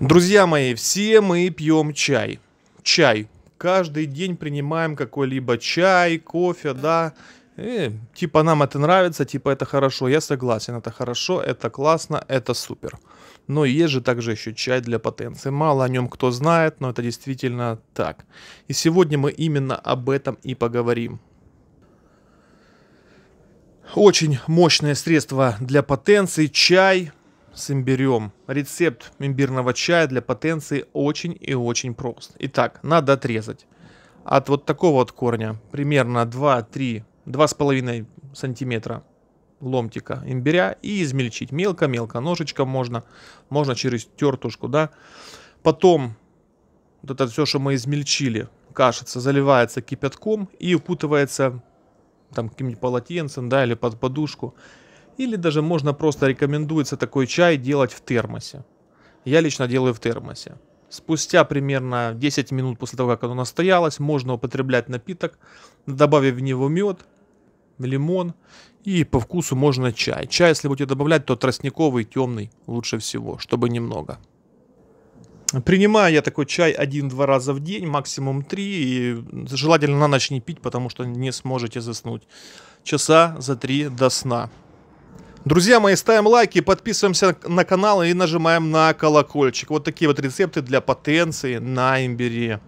Друзья мои, все мы пьем чай. Чай. Каждый день принимаем какой-либо чай, кофе, да. И, типа нам это нравится, типа это хорошо. Я согласен, это хорошо, это классно, это супер. Но есть же также еще чай для потенции. Мало о нем кто знает, но это действительно так. И сегодня мы именно об этом и поговорим. Очень мощное средство для потенции, чай – с имбирем. Рецепт имбирного чая для потенции очень и очень прост. Итак, надо отрезать от вот такого вот корня примерно 2-3, 2,5 сантиметра ломтика имбиря и измельчить мелко-мелко ножичком можно, можно через тертушку, да. Потом вот это все, что мы измельчили, кашица заливается кипятком и укутывается там каким-нибудь полотенцем, да, или под подушку. Или даже можно просто рекомендуется такой чай делать в термосе. Я лично делаю в термосе. Спустя примерно 10 минут после того, как оно настоялось, можно употреблять напиток, добавив в него мед, лимон и по вкусу можно чай. Чай, если будете добавлять, то тростниковый, темный лучше всего, чтобы немного. Принимаю я такой чай один-два раза в день, максимум три, и желательно на ночь не пить, потому что не сможете заснуть. Часа за три до сна. Друзья мои, ставим лайки, подписываемся на канал и нажимаем на колокольчик. Вот такие вот рецепты для потенции на имбире.